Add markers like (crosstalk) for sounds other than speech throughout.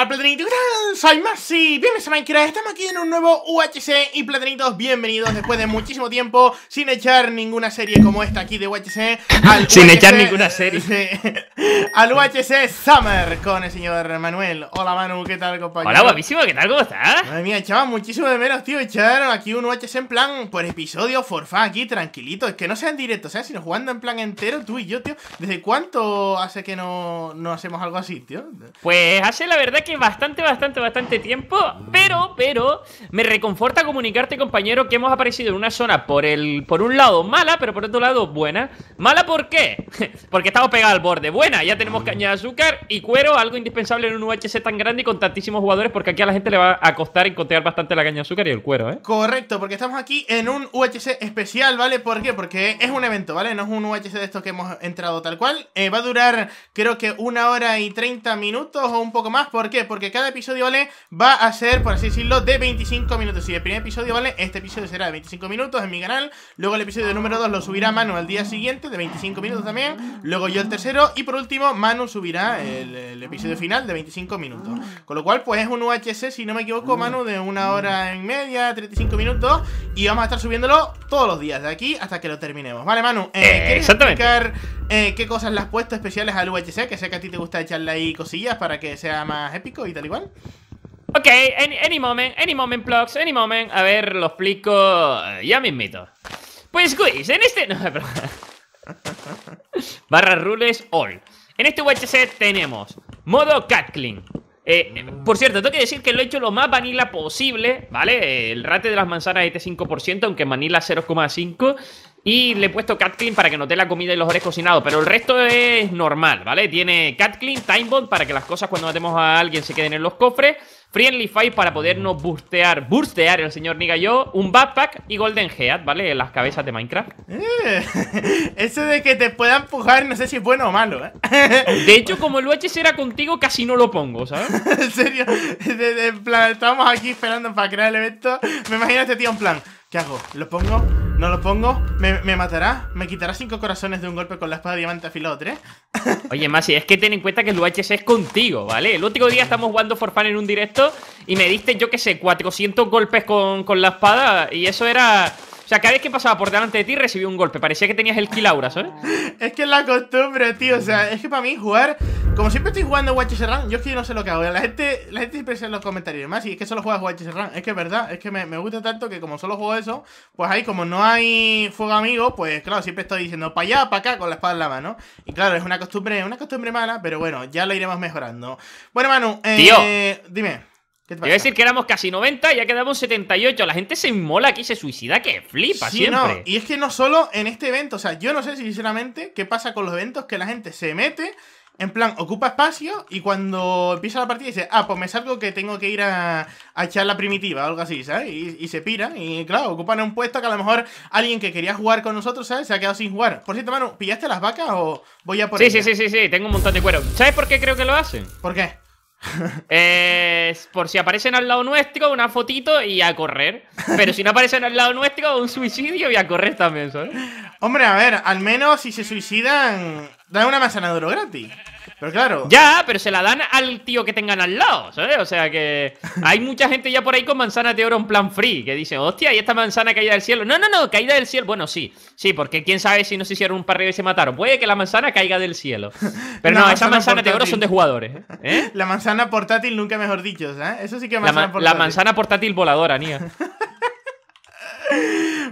I believe you. (laughs) soy Maxi, bienvenidos a Minecraft, estamos aquí en un nuevo UHC y platanitos, bienvenidos después de muchísimo tiempo sin echar ninguna serie como esta aquí de UHC Sin echar ninguna serie (laughs) Al UHC Summer con el señor Manuel, hola Manu, ¿qué tal compañero? Hola guapísimo, ¿qué tal, cómo estás? Madre mía, echaba muchísimo de menos, tío, echaron aquí un UHC en plan por episodio, forfa aquí, tranquilito, es que no sea en directo, sea, sino jugando en plan entero tú y yo, tío ¿Desde cuánto hace que no, no hacemos algo así, tío? Pues hace la verdad que bastante, bastante, bastante bastante tiempo, pero, pero, me reconforta comunicarte, compañero, que hemos aparecido en una zona por el, por un lado mala, pero por otro lado buena. ¿Mala por qué? (laughs) Porque estamos pegados al borde. Buena, ya tenemos caña de azúcar y cuero, algo indispensable en un UHC tan grande y con tantísimos jugadores, porque aquí a la gente le va a costar encontrar bastante la caña de azúcar y el cuero, ¿eh? Correcto, porque estamos aquí en un UHC especial, ¿vale? ¿Por qué? Porque es un evento, ¿vale? No es un UHC de estos que hemos entrado tal cual. Eh, va a durar, creo que una hora y treinta minutos o un poco más. ¿Por qué? Porque cada episodio vale Va a ser, por así decirlo, de 25 minutos. Si el primer episodio, ¿vale? Este episodio será de 25 minutos en mi canal. Luego el episodio número 2 lo subirá Manu al día siguiente, de 25 minutos también. Luego yo el tercero. Y por último, Manu subirá el, episodio final de 25 minutos. Con lo cual, pues es un UHC, si no me equivoco, Manu, de una hora y media, 35 minutos. Y vamos a estar subiéndolo todos los días, de aquí hasta que lo terminemos. Vale, Manu, eh, eh, eh, qué cosas le has puesto especiales al UHC? Que sé que a ti te gusta echarle ahí cosillas para que sea más épico y tal igual. Ok, any, any, moment, any moment, plugs, any moment. A ver, lo explico eh, ya me invito Pues, quiz, en este... (laughs) No, perdón. Barra rules all. En este WHC tenemos modo Catling. Eh, eh, por cierto, tengo que decir que lo he hecho lo más vanilla posible, ¿vale? El rate de las manzanas es de 5%, aunque Manila 0,5%. Y le he puesto Cat para que note la comida y los ores cocinados. Pero el resto es normal, ¿vale? Tiene Cat Clean, Time Bomb para que las cosas cuando matemos a alguien se queden en los cofres. Friendly Fight para podernos burstear, burstear el señor Niga yo. Un Backpack y Golden Head, ¿vale? Las cabezas de Minecraft. Eh, (laughs) eso de que te pueda empujar no sé si es bueno o malo, ¿eh? (laughs) De hecho, como el UHC era contigo, casi no lo pongo, ¿sabes? (laughs) en serio, en plan, aquí esperando para crear el evento. Me imagino este tío en plan, ¿qué hago? ¿Lo pongo? No lo pongo, me, matará, me quitará cinco corazones de un golpe con la espada diamante afilado 3. (laughs) Oye, Masi, es que ten en cuenta que el UHC es contigo, ¿vale? El último día estamos jugando for fun en un directo y me diste, yo qué sé, 400 golpes con, con la espada y eso era o sea, cada vez que pasaba por delante de ti recibí un golpe. Parecía que tenías el kill aura, ¿sabes? es que es la costumbre, tío. O sea, es que para mí jugar. Como siempre estoy jugando Watcher's Run, yo es que no sé lo que hago. La gente, la gente siempre se en los comentarios más. Y es que solo juegas Watcher's Run. Es que es verdad. Es que me, gusta tanto que como solo juego eso, pues ahí como no hay fuego amigo, pues claro, siempre estoy diciendo para allá, para acá, con la espada en la mano. Y claro, es una costumbre, una costumbre mala, pero bueno, ya lo iremos mejorando. Bueno, Manu, eh, tío. dime. ¿Qué decir que éramos casi 90 y ya quedamos 78. La gente se inmola aquí, se suicida, que flipa siempre. Y es que no solo en este evento, o sea, yo no sé sinceramente qué pasa con los eventos que la gente se mete, en plan, ocupa espacio y cuando empieza la partida dice, ah, pues me salgo que tengo que ir a, echar la primitiva o algo así, ¿sabes? Y, se piran y claro, ocupan un puesto que a lo mejor alguien que quería jugar con nosotros, ¿sabes? Se ha quedado sin jugar. Por cierto, mano ¿pillaste las vacas o voy a por Sí, sí, sí, sí, sí, tengo un montón de cuero. ¿Sabes por qué creo que lo hacen? ¿Por qué? es por si aparecen al lado nuestro, una fotito y a correr. Pero si no aparecen al lado nuestro, un suicidio y a correr también, Hombre, a ver, al menos si se suicidan, dan una manzana gratis. Pero claro. Ya, pero se la dan al tío que tengan al lado, ¿sabes? O sea que (laughs) hay mucha gente ya por ahí con manzanas de oro en plan free, que dice, hostia, y esta manzana caída del cielo. No, no, no, caída del cielo. Bueno, sí, sí, porque quién sabe si no se hicieron un parrillo y se mataron. Puede que la manzana caiga del cielo. (laughs) Pero no, esas manzanas de oro son de jugadores. ¿eh? ¿eh? La manzana portátil nunca mejor dicho, ¿eh? Eso sí que manzana portátil. La manzana portátil voladora, niña. (laughs)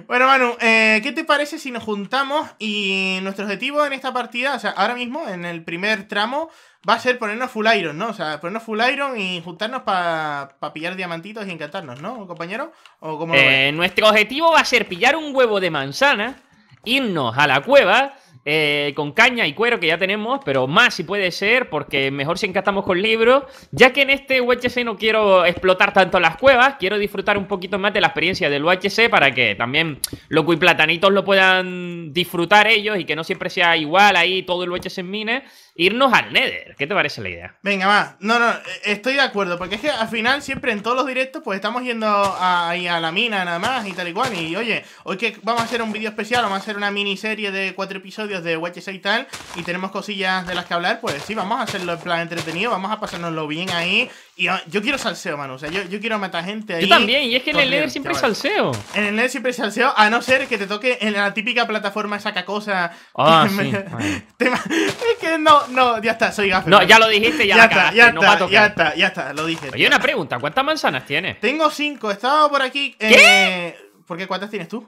Bueno, Manu, eh, ¿qué te parece si nos juntamos y nuestro objetivo en esta partida, o sea, ahora mismo, en el primer tramo, va a ser ponernos full iron, ¿no? O sea, ponernos full iron y juntarnos para pillar diamantitos y encantarnos, ¿no, compañero? ¿O cómo eh, nuestro objetivo va a ser pillar un huevo de manzana, irnos a la cueva eh, con caña y cuero que ya tenemos, pero más si puede ser, porque mejor si encantamos con libros, ya que en este UHC no quiero explotar tanto las cuevas, quiero disfrutar un poquito más de la experiencia del UHC para que también loco y platanitos lo puedan disfrutar ellos y que no siempre sea igual ahí todo el UHC en mines irnos al Nether. ¿Qué te parece la idea? Venga, va. No, no, eh, estoy de acuerdo, porque es que al final siempre en todos los directos pues estamos yendo ahí a, la mina nada más y tal y cual. Y oye, hoy que vamos a hacer un vídeo especial, vamos a hacer una miniserie de cuatro episodios de Watches y tal, y tenemos cosillas de las que hablar, pues sí, vamos a hacerlo en plan entretenido, vamos a pasárnoslo bien ahí y ah, yo quiero salseo, mano. O sea, yo, quiero matar gente ahí. Yo también, y es que en el Nether siempre hay salseo. En el Nether siempre hay salseo, a no ser que te toque en la típica plataforma saca cosa. Ah, sí. (laughs) es que no, no, ya está, soy gafo. No, ya lo dijiste, ya, ya está, ya está, Ya está, ya está, lo dije. Oye, una pregunta, ¿cuántas manzanas tienes? Tengo cinco, estaba por aquí. ¿Qué? Eh, ¿Por qué cuántas tienes tú?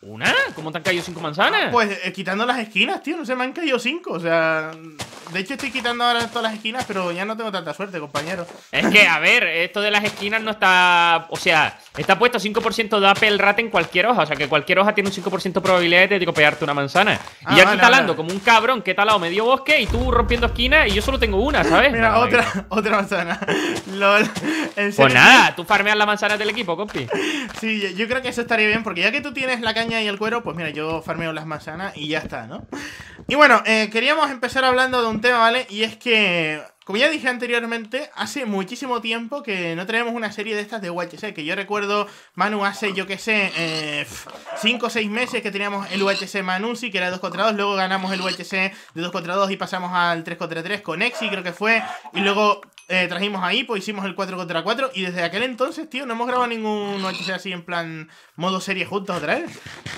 ¿Una? ¿Cómo te han caído cinco manzanas? Pues eh, quitando las esquinas, tío. No sé, me han caído cinco. O sea, de hecho estoy quitando ahora todas las esquinas, pero ya no tengo tanta suerte, compañero. Es que, a ver, esto de las esquinas no está... O sea, está puesto 5% de Apple Rat en cualquier hoja. O sea, que cualquier hoja tiene un 5% de probabilidad de copiarte una manzana. y aquí ah, talando como un cabrón que he talado medio bosque y tú rompiendo esquinas y yo solo tengo una, ¿sabes? Mira, otra, otra manzana. LOL. Pues nada, tú farmeas la manzana del equipo, compi. Sí, yo creo que eso estaría bien, porque ya que tú tienes la caña y el cuero, pues mira, yo farmeo las manzanas y ya está, ¿no? Y bueno, eh, queríamos empezar hablando de un tema, ¿vale? Y es que, como ya dije anteriormente, hace muchísimo tiempo que no tenemos una serie de estas de UHC, que yo recuerdo, Manu, hace, yo que sé, 5 eh, o 6 meses que teníamos el UHC Manusi, que era 2 contra 2, luego ganamos el UHC de 2 contra 2 y pasamos al 3 contra 3 con Exi, creo que fue, y luego eh, trajimos ahí Pues hicimos el 4 contra 4 y desde aquel entonces, tío, no hemos grabado ningún sea así en plan modo serie juntos otra vez.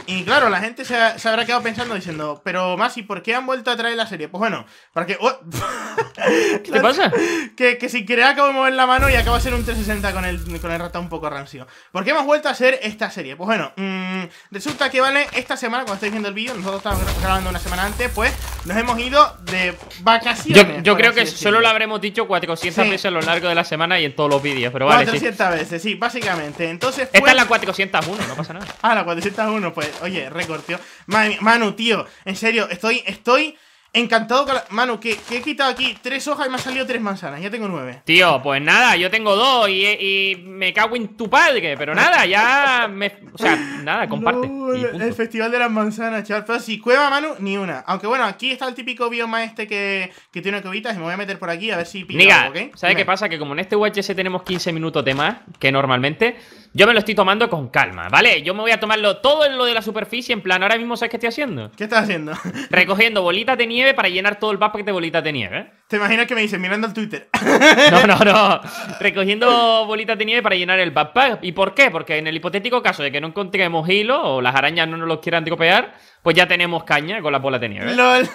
Y claro, la gente se, habrá quedado pensando diciendo, pero Masi, ¿por qué han vuelto a traer la serie? Pues bueno, para que... Oh, (laughs) ¿Qué pasa? Que, que sin querer acabo de mover la mano y acabo de hacer un 360 con el, con el rata un poco rancio. ¿Por qué hemos vuelto a hacer esta serie? Pues bueno, mm, resulta que vale, esta semana, cuando estáis viendo el vídeo, nosotros estábamos grabando una semana antes, pues nos hemos ido de vacaciones. Yo, creo que solo lo habremos dicho 400 a lo largo de la semana y en todos los vídeos, pero vale. 400 veces, sí, básicamente. Entonces. Esta es la 401, no pasa nada. ah, la 401, pues, oye, tío Manu, tío, en serio, estoy, estoy Encantado, mano, que, he quitado aquí tres hojas y me han salido tres manzanas. Ya tengo nueve. Tío, pues nada, yo tengo dos y, me cago en tu padre. Pero nada, ya me. O sea, nada, comparte. el festival de las manzanas, chaval. Pero si cueva, mano, ni una. Aunque bueno, aquí está el típico bioma este que, que tiene cuevitas. Y me voy a meter por aquí a ver si pillo algo, ¿ok? ¿Sabes qué pasa? Que como en este UHS tenemos 15 minutos de más que normalmente, yo me lo estoy tomando con calma, ¿vale? Yo me voy a tomarlo todo en lo de la superficie. En plan, ahora mismo, ¿sabes qué estoy haciendo? ¿Qué estás haciendo? Recogiendo bolitas tenía nieve para llenar todo el backpack de bolitas de nieve. ¿Te imaginas que me dicen mirando el Twitter? (laughs) No, no, no. (laughs) Recogiendo bolitas de nieve para llenar el backpack. ¿Y por qué? Porque en el hipotético caso de que no encontremos hilo o las arañas no nos los quieran copiar, pues ya tenemos caña con las bolas de nieve. LOL.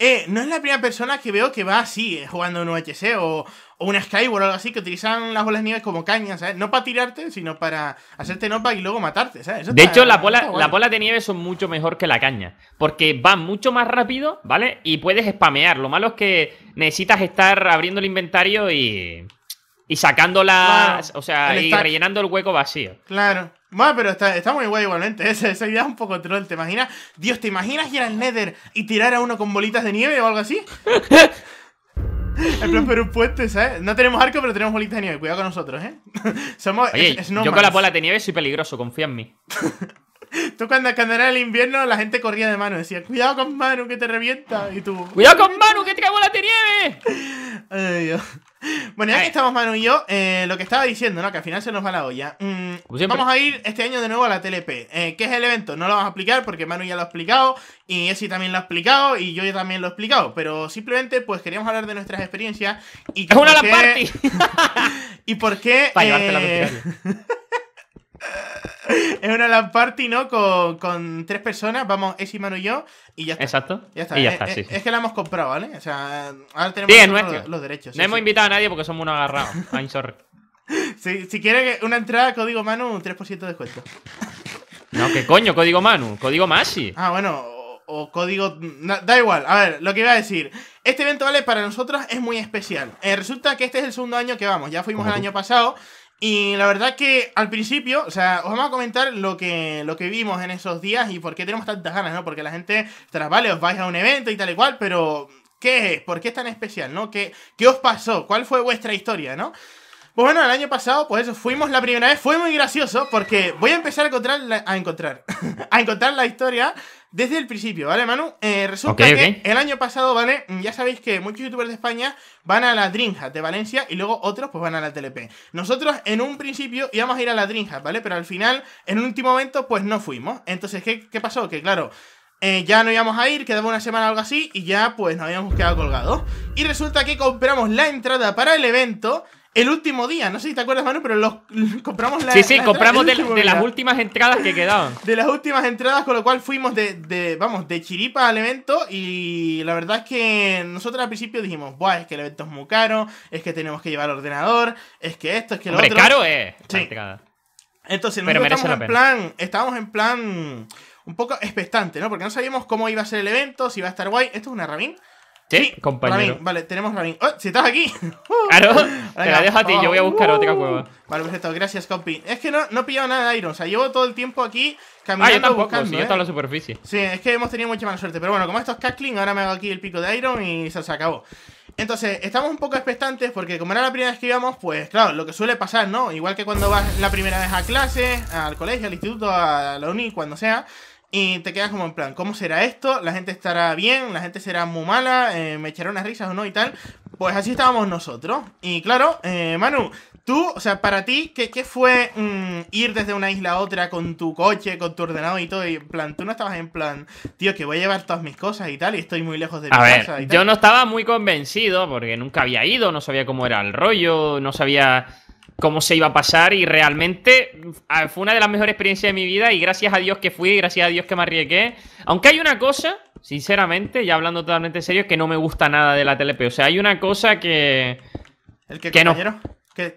Eh, no es la primera persona que veo que va así, eh, jugando en UHC o, o una Skyward o algo así, que utilizan las bolas de nieve como cañas, ¿sabes? No para tirarte, sino para hacerte nopa y luego matarte, ¿sabes? de hecho, las bolas la bola, de nieve son mucho mejor que la caña, porque van mucho más rápido, ¿vale? Y puedes spamear. Lo malo es que necesitas estar abriendo el inventario y... Y sacándolas, o sea, y rellenando el hueco vacío. Claro. Bueno, pero está, muy guay igualmente. Esa, esa, idea es un poco troll, ¿te imaginas? Dios, ¿te imaginas ir al Nether y tirar a uno con bolitas de nieve o algo así? (laughs) (laughs) El plan Perú ¿sabes? No tenemos arco, pero tenemos bolitas de nieve. Cuidado con nosotros, ¿eh? (laughs) Somos yo con la bola de nieve soy peligroso, confía en mí. (laughs) Tú cuando, cuando, el invierno la gente corría de mano, decía, cuidado con Manu que te revienta. Y tú. ¡Cuidado con Manu que te bola de nieve! Ay, Dios. Bueno, ya que estamos Manu y yo, eh, lo que estaba diciendo, ¿no? Que al final se nos va la olla. Mm, vamos a ir este año de nuevo a la TLP. Eh, ¿Qué es el evento? No lo vamos a explicar porque Manu ya lo ha explicado y Esi también lo ha explicado y yo también lo he explicado. Pero simplemente, pues queríamos hablar de nuestras experiencias y. ¡Es una la party! (laughs) y por qué. Para eh, es una LAN party, ¿no? Con, tres personas, vamos, es y Manu y yo, y ya está. Exacto. Y ya está, es, que la hemos comprado, ¿vale? O sea, ahora tenemos los, derechos. No hemos invitado a nadie porque somos unos agarrados. (laughs) si, si quieres una entrada, código Manu, un 3% de descuento. No, ¿qué coño? Código Manu, código Masi. Ah, bueno, o, código. Da, igual, a ver, lo que iba a decir. Este evento, ¿vale? Para nosotros es muy especial. Eh, resulta que este es el segundo año que vamos. Ya fuimos el año pasado y la verdad que al principio, o sea, os vamos a comentar lo que, lo que vimos en esos días y por qué tenemos tantas ganas, ¿no? Porque la gente, tras vale, os vais a un evento y tal y cual, pero ¿qué es? ¿Por qué es tan especial, no? ¿Qué, os pasó? ¿Cuál fue vuestra historia, no? Pues bueno, el año pasado, pues eso, fuimos la primera vez, fue muy gracioso porque voy a empezar a encontrar, a encontrar, (laughs) a encontrar la historia desde el principio, ¿vale, Manu? Eh, resulta que el año pasado, ¿vale? Ya sabéis que muchos youtubers de España van a la Drinja de Valencia y luego otros pues van a la TLP. Nosotros en un principio íbamos a ir a la Drinja, ¿vale? Pero al final, en un último momento, pues no fuimos. Entonces, ¿qué, pasó? Que claro... Eh, ya no íbamos a ir, quedaba una semana o algo así y ya pues nos habíamos quedado colgados. Y resulta que compramos la entrada para el evento el último día, no sé si te acuerdas, Manu, pero los, (laughs) compramos la. Sí, sí, compramos de, las últimas entradas que quedaban. De las últimas entradas, con lo cual fuimos de, de, vamos, de chiripa al evento. Y la verdad es que nosotros al principio dijimos, Buah, es que el evento es muy caro, es que tenemos que llevar ordenador, es que esto, es que lo otro. caro es! Sí. Entonces, pero en plan. Estábamos en plan. Un poco expectante, ¿no? Porque no sabíamos cómo iba a ser el evento, si iba a estar guay. Esto es una rabín? Sí, compañero. vale, tenemos Ramin. ¡Oh, si estás aquí! (laughs) Uh. claro, te la dejo a ti, yo voy a buscar uh. otra cueva. Vale, perfecto, gracias, compi. Es que no, no he pillado nada de Iron, o sea, llevo todo el tiempo aquí caminando ah, yo tampoco, ¿eh? la superficie. Sí, es que hemos tenido mucha mala suerte, pero bueno, como esto es Cackling, ahora me hago aquí el pico de Iron y se, se acabó. Entonces, estamos un poco expectantes porque como era la primera vez que íbamos, pues claro, lo que suele pasar, ¿no? Igual que cuando vas la primera vez a clase, al colegio, al instituto, a la uni, cuando sea, y te quedas como en plan, ¿cómo será esto? ¿La gente estará bien? ¿La gente será muy mala? Eh, ¿Me echará unas risas o no? Y tal. Pues así estábamos nosotros. Y claro, eh, Manu, tú, o sea, para ti, ¿qué, fue mm, ir desde una isla a otra con tu coche, con tu ordenador y todo? Y en plan, tú no estabas en plan, tío, que voy a llevar todas mis cosas y tal, y estoy muy lejos de mi a Ver, Yo no estaba muy convencido porque nunca había ido, no sabía cómo era el rollo, no sabía cómo se iba a pasar y realmente fue una de las mejores experiencias de mi vida y gracias a Dios que fui, gracias a Dios que me arriesgué. Aunque hay una cosa, sinceramente, ya hablando totalmente serio, es que no me gusta nada de la TLP. O sea, hay una cosa que... ¿El que, no. ¿Qué,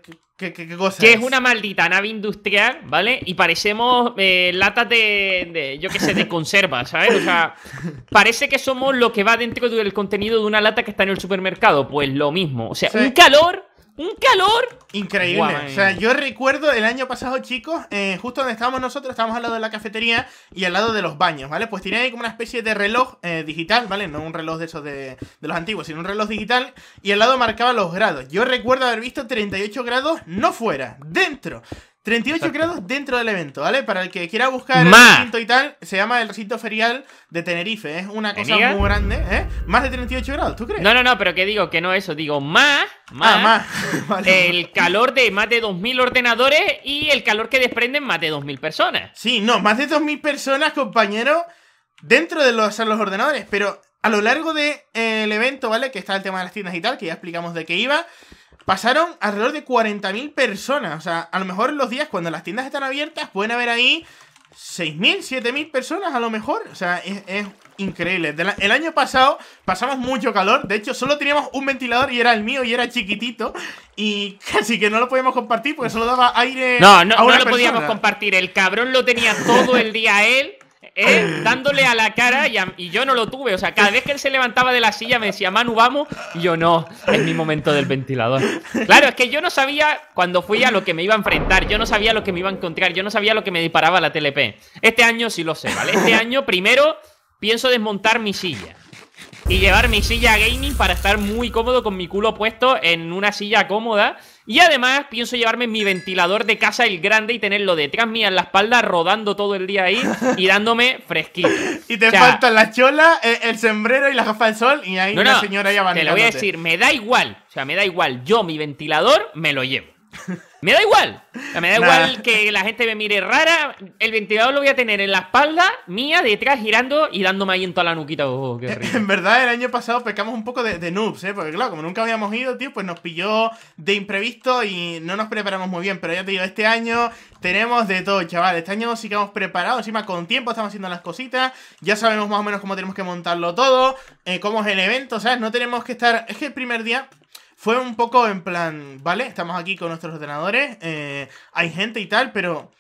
cosa que es? una maldita nave industrial, ¿vale? Y parecemos eh, latas de, de, yo qué sé, de conserva, ¿sabes? O sea, (laughs) parece que somos lo que va dentro del contenido de una lata que está en el supermercado. Pues lo mismo. O sea, un calor un calor. Increíble. O sea, yo recuerdo el año pasado, chicos, eh, justo donde estábamos nosotros, estábamos al lado de la cafetería y al lado de los baños, ¿vale? Pues tenía ahí como una especie de reloj eh, digital, ¿vale? No un reloj de esos de, los antiguos, sino un reloj digital y al lado marcaba los grados. Yo recuerdo haber visto 38 grados no fuera, dentro. 38 grados dentro del evento, ¿vale? Para el que quiera buscar el recinto y tal, se llama el recinto ferial de Tenerife. ¿eh? Es una cosa muy grande, ¿eh? Más de 38 grados, ¿tú crees? No, no, no, pero que digo que no eso, digo más, ah, (laughs) más, el calor de más de 2.000 ordenadores y el calor que desprenden más de 2.000 personas. Sí, no, más de 2.000 personas, compañero, dentro de los, los ordenadores, pero a lo largo del eh, evento, ¿vale? Que está el tema de las tiendas y tal, que ya explicamos de qué iba pasaron alrededor de 40.000 personas. O sea, a lo mejor en los días cuando las tiendas están abiertas pueden haber ahí 6.000, 7.000 personas a lo mejor. O sea, es, increíble. el año pasado pasamos mucho calor. De hecho, solo teníamos un ventilador y era el mío y era chiquitito. Y (laughs) casi que no lo podíamos compartir porque solo daba aire. No, no, no lo podíamos compartir. El cabrón lo tenía todo el día él. Eh, dándole a la cara y, yo no lo tuve. O sea, cada vez que él se levantaba de la silla me decía, Manu, vamos. Y yo no, en mi momento del ventilador. Claro, es que yo no sabía cuando fui a lo que me iba a enfrentar. Yo no sabía lo que me iba a encontrar. Yo no sabía lo que me disparaba la TLP. Este año sí lo sé, ¿vale? Este año primero pienso desmontar mi silla. Y llevar mi silla a gaming para estar muy cómodo con mi culo puesto en una silla cómoda y además pienso llevarme mi ventilador de casa el grande y tenerlo detrás mía en la espalda rodando todo el día ahí y dándome fresquito. (laughs) y te faltan la chola, eh, el, sombrero y la gafas de sol y ahí una señora ya Te lo voy a decir, me da igual, o sea, me da igual. Yo mi ventilador me lo llevo. (laughs) me da igual. Me da igual que la gente me mire rara. El ventilador lo voy a tener en la espalda mía, detrás, girando y dándome ahí en toda la nuquita. Oh, en verdad, el año pasado pescamos un poco de, noobs, ¿eh? Porque, claro, como nunca habíamos ido, tío, pues nos pilló de imprevisto y no nos preparamos muy bien. Pero ya te digo, este año tenemos de todo, chaval. Este año sí que hemos preparado. Encima, con tiempo estamos haciendo las cositas. Ya sabemos más o menos cómo tenemos que montarlo todo, eh, cómo es el evento, ¿sabes? No tenemos que estar. Es que el primer día fue un poco en plan, vale, estamos aquí con nuestros ordenadores, eh, hay gente y tal, pero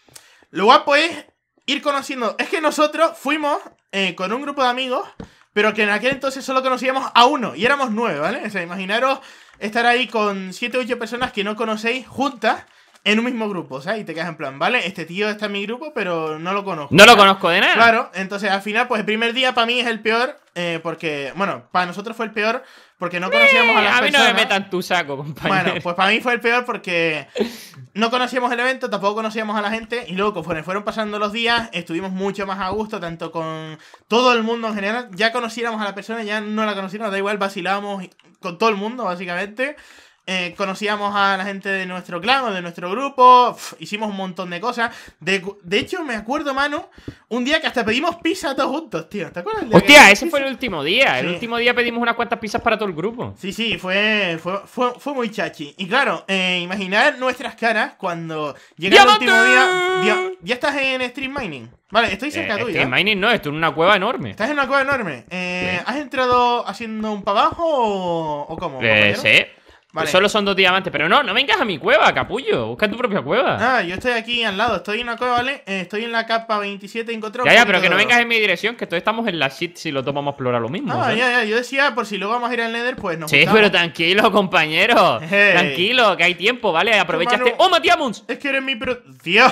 lo guapo es ir conociendo. Es que nosotros fuimos eh, con un grupo de amigos, pero que en aquel entonces solo conocíamos a uno y éramos nueve, ¿vale? O sea, imaginaros estar ahí con siete o ocho personas que no conocéis juntas en un mismo grupo, o sea, y te quedas en plan, vale, este tío está en mi grupo, pero no lo conozco. No lo conozco de nada. Claro, entonces al final, pues el primer día para mí es el peor, eh, porque, bueno, para nosotros fue el peor, porque no conocíamos a las A mí me metan tu saco, compañero. Bueno, pues para mí fue el peor porque no conocíamos el evento, tampoco conocíamos a la gente y luego conforme fueron pasando los días estuvimos mucho más a gusto, tanto con todo el mundo en general. Ya conociéramos a la persona, ya no la conociéramos, da igual, vacilábamos con todo el mundo básicamente. Eh, conocíamos a la gente de nuestro clan o de nuestro grupo, hicimos un montón de cosas. De, hecho, me acuerdo, mano, un día que hasta pedimos pizza todos juntos, tío. ¿Te acuerdas? Hostia, ese fue el último día. El último día pedimos unas cuantas pizzas para todo el grupo. Sí, sí, fue, fue, fue, muy chachi. Y claro, eh, imaginar nuestras caras cuando llega el último día, ya estás en Stream Mining. Vale, estoy eh, cerca tuya. Stream Mining no, estoy en una cueva enorme. Estás en una cueva enorme. ¿Has entrado haciendo un para abajo o, cómo? cómo? sí solo son dos diamantes. Pero no, no vengas a mi cueva, capullo. Busca tu propia cueva. Ah, yo estoy aquí al lado. Estoy en una cueva, ¿vale? Eh, estoy en la capa 27 encontré Ya, ya, pero que no vengas en mi dirección, que todos estamos en la shit si lo tomamos, vamos a lo mismo. Ah, ya, ya. Yo decía, por si luego vamos a ir al Nether, pues no. Sí, pero tranquilo, compañero. (laughs) Tranquilo, que hay tiempo, ¿vale? Aprovechaste. ¡Oh, Matiamuns! Es que eres mi pro... Dios.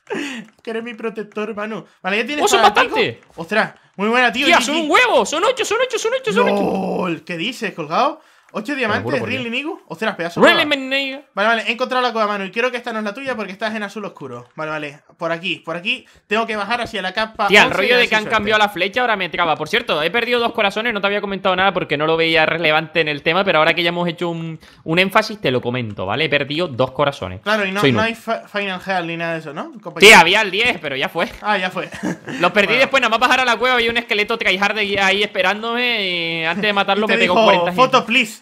(laughs) que eres mi protector, hermano Vale, ya tienes. ¡Oh, son bastante! ¡Ostras! Muy buena, tío. Tía, son un huevo. Son ocho, son ocho, son ocho, son ocho. ¿Qué dices, colgado? ¿Ocho diamantes? ¿Really, Nigu? o pedazo. ¿Really, Vale, vale, he encontrado la cueva, mano. Y quiero que esta no es la tuya porque estás en azul oscuro. Vale, vale. Por aquí, por aquí. Tengo que bajar hacia la capa. Tía, el rollo de que han cambiado la flecha ahora me traba. Por cierto, he perdido dos corazones. No te había comentado nada porque no lo veía relevante en el tema. Pero ahora que ya hemos hecho un, un énfasis, te lo comento, ¿vale? He perdido dos corazones. Claro, y no, hay Final Hell ni nada de eso, ¿no? Sí, había el 10, pero ya fue. Ah, ya fue. (laughs) Los perdí después, nada más bajar a la cueva. Había un esqueleto tryhard ahí esperándome. antes de matarlo me pego pegó Foto, please.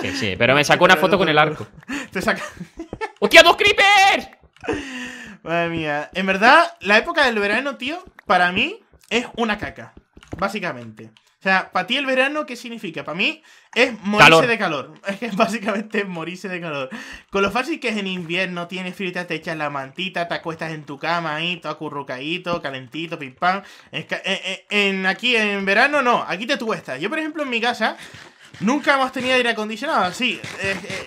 Que (laughs) sí, pero me sacó una foto con el arco. (laughs) Te saca... (laughs) ¡Hostia, dos creepers! Madre mía. En verdad, la época del verano, tío, para mí es una caca. Básicamente. O sea, para ti el verano, ¿qué significa? Para mí es morirse de calor. Es que básicamente es morirse de calor. Con lo fácil que es en invierno, tienes frío, te echas la mantita, te acuestas en tu cama ahí, todo acurrucadito, calentito, pim pam. Eh, eh, aquí en verano no, aquí te tuestas. Yo, por ejemplo, en mi casa, Nunca hemos tenido aire acondicionado, sí.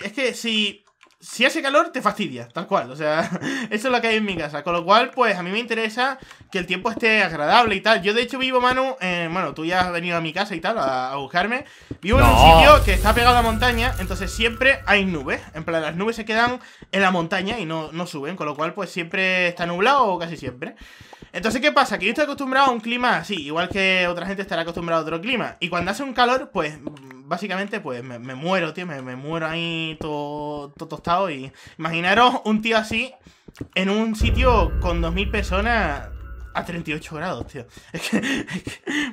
Es, que si, si hace calor, te fastidia, tal cual. O sea, (laughs) eso es lo que hay en mi casa. Con lo cual, pues a mí me interesa que el tiempo esté agradable y tal. Yo, de hecho, vivo, Manu. Eh, bueno, tú ya has venido a mi casa y tal, a, buscarme. Vivo en un sitio que está pegado a la montaña, entonces siempre hay nubes. En plan, las nubes se quedan en la montaña y no, no suben. Con lo cual, pues siempre está nublado o casi siempre. Entonces, ¿qué pasa? Que yo estoy acostumbrado a un clima así, igual que otra gente estará acostumbrada a otro clima. Y cuando hace un calor, pues básicamente pues me, muero, tío, me, muero ahí todo, todo tostado. Y imaginaros un tío así en un sitio con 2.000 personas a 38 grados, tío. (laughs) Es que,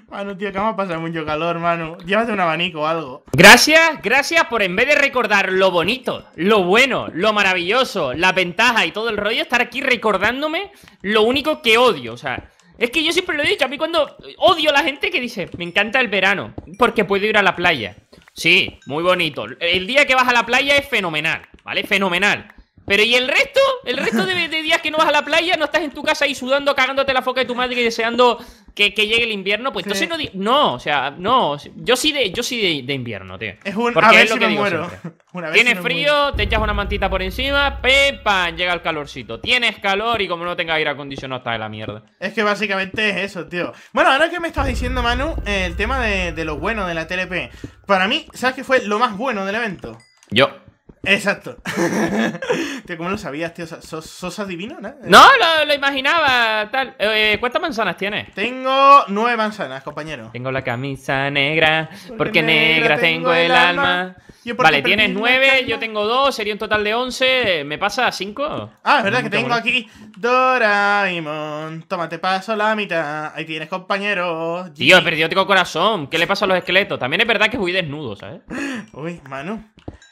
Mano, tío, que va a pasar mucho calor, mano. Llévate un abanico o algo. Gracias, gracias por en vez de recordar lo bonito, lo bueno, lo maravilloso, la ventaja y todo el rollo, estar aquí recordándome lo único que odio. O sea, es que yo siempre lo he dicho. A mí cuando odio a la gente que dice, me encanta el verano, porque puedo ir a la playa. Sí, muy bonito. El día que vas a la playa es fenomenal, ¿vale? Fenomenal. Pero ¿y el resto? ¿El resto de, días que no vas a la playa, no estás en tu casa ahí sudando, cagándote la foca de tu madre y deseando que, llegue el invierno? Pues entonces no No, o sea, no. Yo sí de, yo sí de, invierno, tío. Es un Porque lo que muero. (laughs) Una vez Tienes frío, te echas una mantita por encima, pepa, llega el calorcito. Tienes calor y como no tengas aire acondicionado, está de la mierda. Es que básicamente es eso, tío. Bueno, ahora que me estás diciendo, Manu, eh, el tema de, de lo bueno de la TLP. Para mí, ¿sabes qué fue lo más bueno del evento? Yo. Exacto. (laughs) ¿cómo lo sabías, tío? ¿Sos, sos adivino, no? Eh. No, lo, imaginaba. Eh, ¿Cuántas manzanas tienes? Tengo nueve manzanas, compañero. Tengo la camisa negra, porque, negra, tengo, el alma. Vale, tienes nueve, yo tengo dos, sería un total de once. ¿Me pasa cinco? Ah, es verdad que tengo aquí Doraemon. Tómate paso la mitad. Ahí tienes, compañero. Tío, he perdido tengo corazón. ¿Qué le pasa a los esqueletos? También es verdad que fui desnudo, ¿sabes? Uy, mano.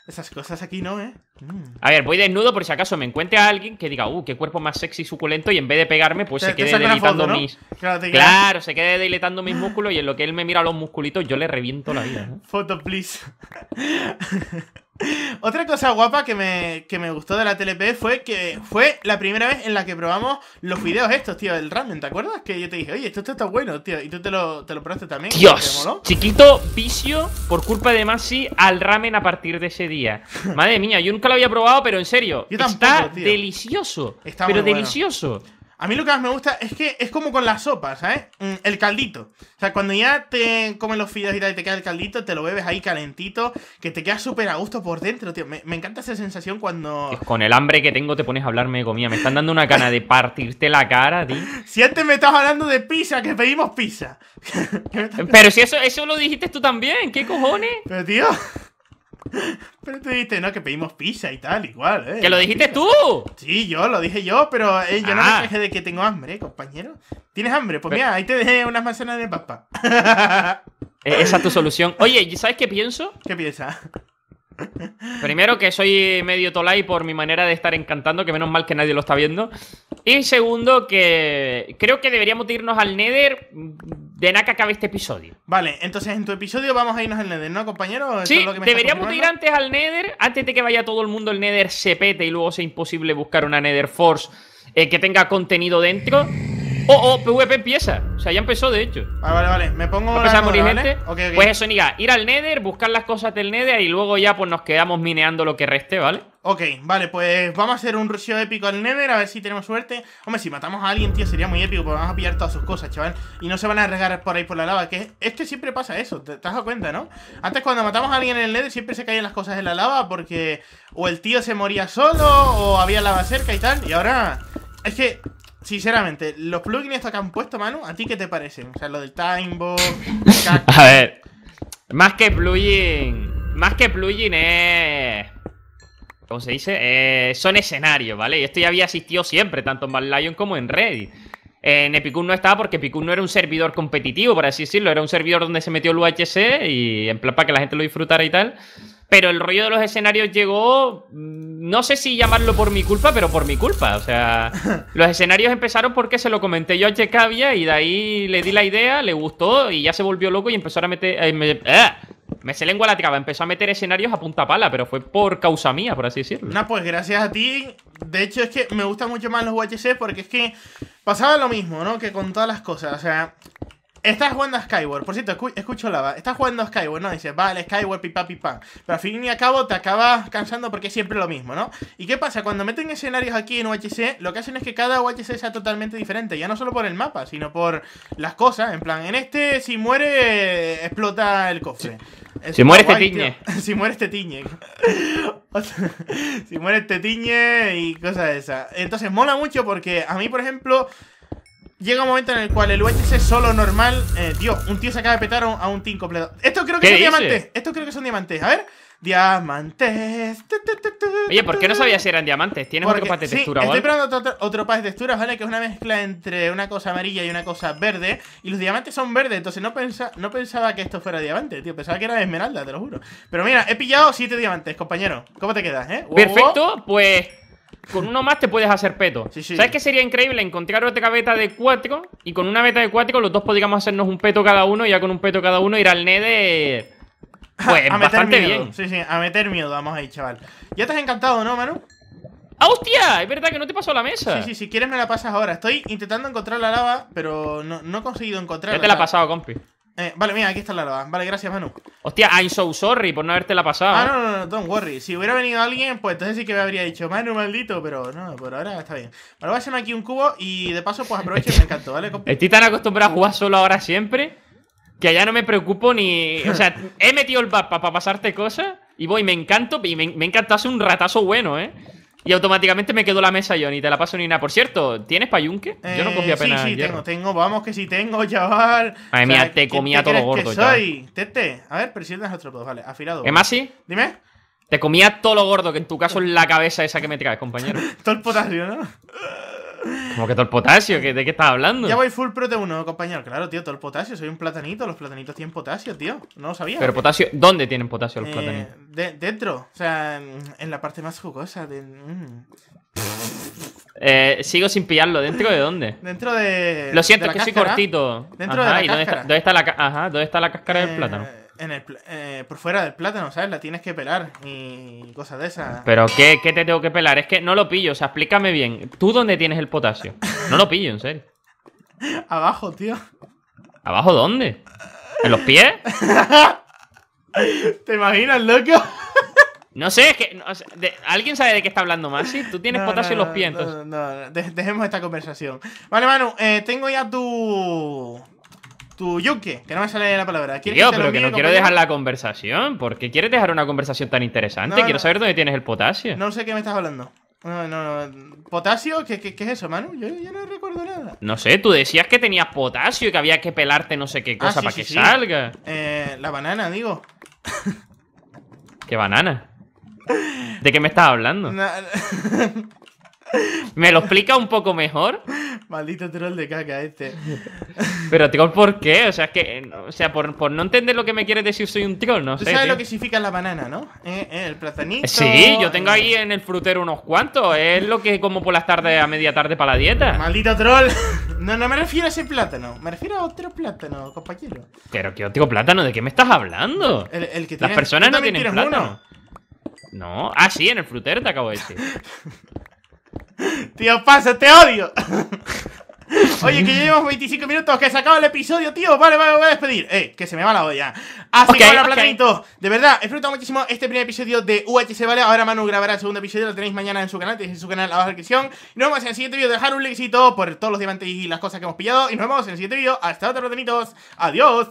Esas cosas aquí no, ¿eh? Mm. A ver, voy desnudo por si acaso me encuentre a alguien que diga, uh, qué cuerpo más sexy y suculento, y en vez de pegarme, pues se quede deletando mis. Claro, se quede deletando mis músculos y en lo que él me mira los musculitos, yo le reviento la vida. Foto, please. (laughs) Otra cosa guapa que me, gustó de la TLP fue que fue la primera vez en la que probamos los videos estos, tío, del ramen, ¿te acuerdas? Que yo te dije, oye, esto, está bueno, tío, y tú te lo, te lo probaste también. Dios, chiquito vicio por culpa de Masi al ramen a partir de ese día. Madre mía, yo nunca lo había probado, pero en serio, está delicioso. pero delicioso. A mí lo que más me gusta es que es como con la sopa, ¿sabes? Mm, el caldito. O sea, cuando ya te comen los fideos y te queda el caldito, te lo bebes ahí calentito, que te queda súper a gusto por dentro, tío. Me, encanta esa sensación cuando... con el hambre que tengo te pones a hablarme de comida. Me están dando una gana de partirte la cara, tío. Si antes me estás hablando de pizza, que pedimos pizza. (laughs) Pero si eso, eso lo dijiste tú también, ¿qué cojones? Pero tío... Pero tú dijiste, no, que pedimos pizza y tal, igual, ¿eh? ¡Que lo dijiste tú! Sí, yo, lo dije yo, pero eh, yo no me ah. quejé de que tengo hambre, compañero. ¿Tienes hambre? Pues mira, ahí te dejé unas manzanas de papa. (laughs) E-, esa es tu solución. Oye, ¿sabes qué pienso? ¿Qué piensas? Primero que soy medio tolai por mi manera de estar encantando, que menos mal que nadie lo está viendo. Y segundo que creo que deberíamos irnos al Nether de nada que acabe este episodio. Vale, entonces en tu episodio vamos a irnos al Nether, ¿no, compañero? Sí, deberíamos ir antes al Nether, antes de que vaya todo el mundo el Nether se pete y luego sea imposible buscar una Nether Force eh, que tenga contenido dentro. Oh, oh, PvP empieza. O sea, ya empezó, de hecho. Vale, vale, vale. Me pongo. Pues eso, Niga, ir al Nether, buscar las cosas del Nether y luego ya pues nos quedamos mineando lo que reste, ¿vale? Ok, vale, pues vamos a hacer un rusheo épico al Nether, a ver si tenemos suerte. Hombre, si matamos a alguien, tío, sería muy épico, porque vamos a pillar todas sus cosas, chaval. Y no se van a arriesgar por ahí por la lava, que esto siempre pasa eso, te, te has dado cuenta, ¿no? Antes cuando matamos a alguien en el Nether siempre se caían las cosas en la lava porque o el tío se moría solo o había lava cerca y tal. Y ahora... Es que Sinceramente, los plugins que han puesto, Manu, ¿a ti qué te parecen? O sea, lo del Timebox. (laughs) a ver. Más que plugin. Más que plugin es. ¿Cómo se dice? Eh, son escenarios, ¿vale? Y esto ya había asistido siempre, tanto en Bad Lion como en Reddit. En Epicun no estaba porque Epicun no era un servidor competitivo, por así decirlo. Era un servidor donde se metió el UHC y en plan para que la gente lo disfrutara y tal. Pero el rollo de los escenarios llegó, mm, no sé si llamarlo por mi culpa, pero por mi culpa. O sea, (laughs) los escenarios empezaron porque se lo comenté yo a Checavia y de ahí le di la idea, le gustó y ya se volvió loco y empezó a meter... Eh, me, eh, lengua la traba, empezó a meter escenarios a punta pala, pero fue por causa mía, por así decirlo. No, pues gracias a ti. De hecho, es que me gustan mucho más los UHC porque es que pasaba lo mismo, ¿no? Que con todas las cosas. O sea, Estás jugando a Skyward, por cierto, escucho la Estás jugando a Skyward, ¿no? Dices, vale, Skyward, pipa, pipa. Pero al fin y al cabo te acabas cansando porque es siempre lo mismo, ¿no? ¿Y qué pasa? Cuando meten escenarios aquí en UHC, lo que hacen es que cada UHC sea totalmente diferente. Ya no solo por el mapa, sino por las cosas. En plan, en este, si muere, explota el cofre. (laughs) si muere, te tiñe. (laughs) si mueres te tiñe. si mueres te tiñe y cosas de esas. Entonces mola mucho porque a mí, por ejemplo, Llega un momento en el cual el UHC solo normal. Eh, tío, un tío se acaba de petar a un team completo. Esto creo que son diamantes. Esto creo que son diamantes. A ver. Diamantes. Oye, ¿por qué no sabía si eran diamantes? ¿Tienes otro par de sí, Estoy probando otro, otro, de texturas, ¿vale? Que es una mezcla entre una cosa amarilla y una cosa verde. Y los diamantes son verdes, entonces no, pensa, no pensaba que esto fuera diamante, tío. Pensaba que era esmeralda, te lo juro. Pero mira, he pillado siete diamantes, compañero. ¿Cómo te quedas, eh? Perfecto, pues con uno más te puedes hacer peto. ¿Sabes qué sería increíble? Encontrar otra beta de 4 y con una beta de 4 los dos podríamos hacernos un peto cada uno y ya con un peto cada uno ir al Nede. (laughs) Pues a bastante bien. Sí, sí, a meter miedo, vamos ahí, chaval. Ya te has encantado, ¿no, mano ¡Ah, hostia! Es verdad que no te pasó la mesa. Sí, sí, si quieres me la pasas ahora. Estoy intentando encontrar la lava, pero no, no he conseguido encontrarla. Ya te la he pasado, compi. Eh, vale, mira, aquí está la lava. Vale, gracias, Manu. Hostia, I'm so sorry por no haberte la pasado. Ah, no, no, no, don't worry. Si hubiera venido alguien, pues entonces sí que me habría dicho, Manu, maldito, pero no, por ahora está bien. Vale, voy a hacerme aquí un cubo y de paso, pues aprovecho y me encantó, ¿vale? (laughs) Estoy tan acostumbrado a jugar solo ahora siempre que allá no me preocupo ni. O sea, (laughs) he metido el papá para pasarte cosas y voy, me encanto y me, me encantó hace un ratazo bueno, ¿eh? Y automáticamente me quedó la mesa yo, ni te la paso ni nada. Por cierto, ¿tienes payunque? yo no eh, cogí apenas. Sí, sí, tengo, tengo, vamos que sí tengo, chaval. Madre mía, te comía todo gordo, que soy? Tete, a ver, presiones otro dos, vale, afilado. ¿Es más sí? Dime. Te comía todo lo gordo, que en tu caso es la cabeza esa que me traes, compañero. (laughs) todo el potasio, ¿no? Como que todo el potasio? ¿De qué estás hablando? Ya voy full de compañero. Claro, tío, todo el potasio. Soy un platanito. Los platanitos tienen potasio, tío. No lo sabía. ¿Pero potasio? ¿Dónde tienen potasio los eh, platanitos? dentro. O sea, en la parte más jugosa. De... Mm. Eh, sigo sin pillarlo. ¿Dentro de dónde? Dentro de. Lo siento, es que soy cortito. Dentro de Dónde está, la, Ajá, ¿dónde está la cáscara del eh, plátano? en el, eh, por fuera del plátano, ¿sabes? La tienes que pelar y cosas de esas. ¿Pero qué, qué te tengo que pelar? Es que no lo pillo, o sea, explícame bien. ¿Tú dónde tienes el potasio? No lo pillo, en serio. (laughs) Abajo, tío. ¿Abajo dónde? ¿En los pies? (laughs) ¿Te imaginas, loco? No sé, es que. ¿Alguien sabe de qué está hablando más? tú tienes potasio en los pies. No, dejemos esta conversación. Vale, Manu, eh, tengo ya tu tu yunque, que no me sale la palabra. Tío, pero que no quiero dejar la conversación. ¿Por qué quieres dejar una conversación tan interesante? quiero saber dónde tienes el potasio. No sé qué me estás hablando. ¿Potasio? ¿Qué, es eso, Manu? Yo, no recuerdo nada. No sé, tú decías que tenías potasio y que había que pelarte no sé qué ah, cosa para que salga. Eh, la banana, digo. ¿Qué banana? ¿De qué me estás hablando? (laughs) (laughs) ¿Me lo explica un poco mejor? Maldito troll de caca este. Pero troll, ¿por qué? O sea, es que, o sea por, no entender lo que me quieres decir, soy un troll, no ¿Tú sé. sabes lo que significa la banana, ¿no? Eh, eh, el platanito. Sí, yo tengo ahí en el frutero unos cuantos. Es lo que como por las tardes a media tarde para la dieta. Maldito troll. No, no me refiero a ese plátano. Me refiero a otro plátano, compañero. ¿Pero qué otro plátano? ¿De qué me estás hablando? El, el que Las personas no tienen plátano. No. Ah, sí, en el frutero te acabo de decir. (laughs) tío, pasa, te odio. Oye, que ya llevamos 25 minutos, que se sacado el episodio, tío. Vale, vale, voy a despedir. Eh, que se me va la olla. Así que bueno, De verdad, he disfrutado muchísimo este primer episodio de UHC, ¿vale? Ahora Manu grabará el segundo episodio, lo tenéis mañana en su canal, tenéis en su canal La Descripción. Y nos vemos en el siguiente vídeo. Dejar un likecito por todos los diamantes y las cosas que hemos pillado. Y nos vemos en el siguiente vídeo. Hasta otro platanitos. Adiós.